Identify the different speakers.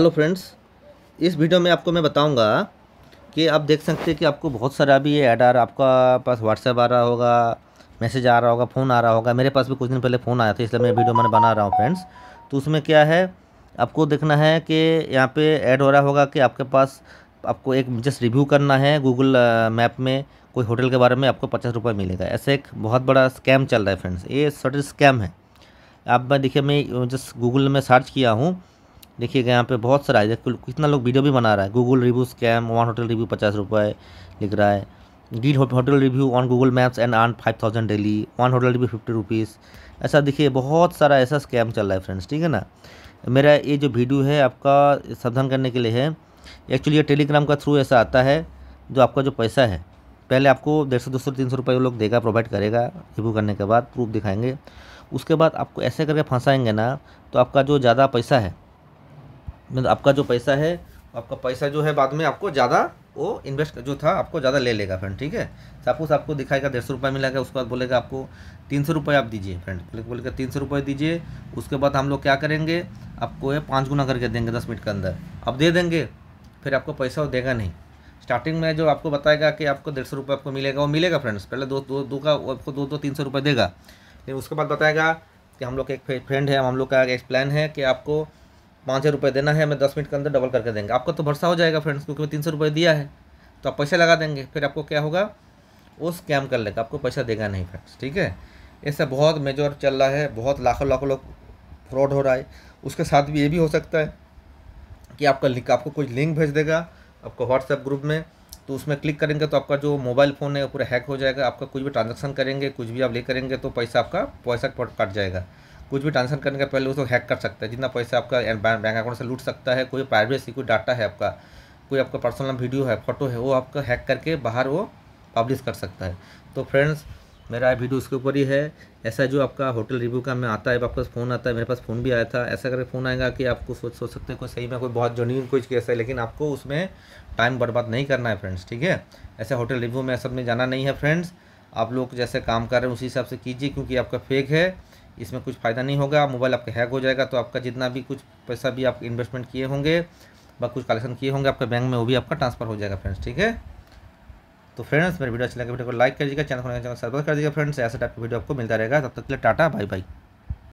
Speaker 1: hello friends इस video में आपको मैं बताऊंगा कि आप देख सकते हैं कि आपको बहुत सारा अभी ये ऐड आ रहा आपका पास व्हाट्सएप आ रहा होगा मैसेज आ रहा होगा फ़ोन आ रहा होगा मेरे पास भी कुछ दिन पहले फ़ोन आया था इसलिए मैं वीडियो मैंने बना रहा हूँ फ्रेंड्स तो उसमें क्या है आपको देखना है कि यहाँ पर ऐड हो रहा होगा कि आपके पास आपको एक जस्ट रिव्यू करना है गूगल मैप में कोई होटल के बारे में आपको पचास रुपये मिलेगा ऐसा एक बहुत बड़ा स्कैम चल रहा है फ्रेंड्स ये सट स्कैम है आप मैं देखिए मैं जस्ट गूगल में सर्च किया हूँ देखिएगा यहाँ पे बहुत सारा है कितना लोग वीडियो भी बना रहा है Google review scam one hotel review पचास रुपये लिख रहा है did hotel review on Google Maps and earn five thousand daily one hotel review fifty rupees ऐसा देखिए बहुत सारा ऐसा स्कैम चल रहा है फ्रेंड्स ठीक है ना मेरा ये जो वीडियो है आपका सावधान करने के लिए है एक्चुअली ये टेलीग्राम का थ्रू ऐसा आता है जो आपका जो पैसा है पहले आपको डेढ़ सौ दो सौ तीन सौ रुपये वो लोग देगा प्रोवाइड करेगा रिव्यू करने के बाद प्रूफ दिखाएंगे उसके बाद आपको ऐसे करके फंसाएंगे ना तो आपका जो ज़्यादा पैसा है मतलब आपका जो पैसा है आपका पैसा जो है बाद में आपको ज़्यादा वो इन्वेस्ट जो था आपको ज़्यादा ले लेगा फ्रेंड ठीक है सपोज आपको दिखाएगा डेढ़ सौ रुपये गया उसके बाद बोलेगा आपको तीन सौ रुपये आप दीजिए फ्रेंड बोलेगा तीन सौ रुपये दीजिए उसके बाद हम लोग क्या करेंगे आपको ये पाँच गुना करके देंगे दस मिनट के अंदर आप दे देंगे फिर आपको पैसा वो देगा नहीं स्टार्टिंग में जो आपको बताएगा कि आपको डेढ़ सौ रुपये आपको मिलेगा वो मिलेगा फ्रेंड्स पहले दो दो दो का आपको दो दो तीन सौ रुपये देगा लेकिन उसके बाद बताएगा कि हम लोग एक फ्रेंड है हम लोग का एक प्लान है कि आपको पाँच हज़ार रुपये देना है मैं दस मिनट के अंदर डबल करके देंगे आपका तो भरसा हो जाएगा फ्रेंड्स क्योंकि तीन सौ रुपये दिया है तो आप पैसे लगा देंगे फिर आपको क्या होगा वो स्कैम कर लेगा आपको पैसा देगा नहीं फ्रेंड्स ठीक है ऐसा बहुत मेजर चल रहा है बहुत लाखों लाखों लोग फ्रॉड हो रहा है उसके साथ भी ये भी हो सकता है कि आपका लिंक आपको कुछ लिंक भेज देगा आपको व्हाट्सएप ग्रुप में तो उसमें क्लिक करेंगे तो आपका जो मोबाइल फ़ोन है पूरा हैक हो जाएगा आपका कुछ भी ट्रांजेक्शन करेंगे कुछ भी आप ले करेंगे तो पैसा आपका पैसा कट जाएगा कुछ भी ट्रांसफर करने का पहले उसको हैक कर सकता है जितना पैसा आपका बैंक अकाउंट से लूट सकता है कोई प्राइवेसी कोई डाटा है आपका कोई आपका पर्सनल वीडियो है फोटो है वो आपका हैक करके बाहर वो पब्लिश कर सकता है तो फ्रेंड्स मेरा वीडियो उसके ऊपर ही है ऐसा जो आपका होटल रिव्यू का मैं आता है आपके पास फ़ोन आता है मेरे पास फ़ोन भी आया था ऐसा करके फ़ोन आएगा कि आपको सोच सोच सकते हैं कोई सही में कोई बहुत जोन्यून कोई केस है लेकिन आपको उसमें टाइम बर्बाद नहीं करना है फ्रेंड्स ठीक है ऐसे होटल रिव्यू में सब में जाना नहीं है फ्रेंड्स आप लोग जैसे काम कर रहे हैं उसी हिसाब से कीजिए क्योंकि आपका फेक है इसमें कुछ फ़ायदा नहीं होगा मोबाइल आपका हैक हो जाएगा तो आपका जितना भी कुछ पैसा भी आप इन्वेस्टमेंट किए होंगे व कुछ कलेक्शन किए होंगे आपके बैंक में वो भी आपका ट्रांसफर हो जाएगा फ्रेंड्स ठीक है तो फ्रेंड्स मेरे वीडियो अच्छा लगे वीडियो को लाइक कर दीजिएगा चैनल को सब्सक्राइब कर दीजिएगा फ्रेंड्स ऐसा टाइप का वीडियो आपको मिलता रहेगा तब तक के लिए टाटा बाय बाय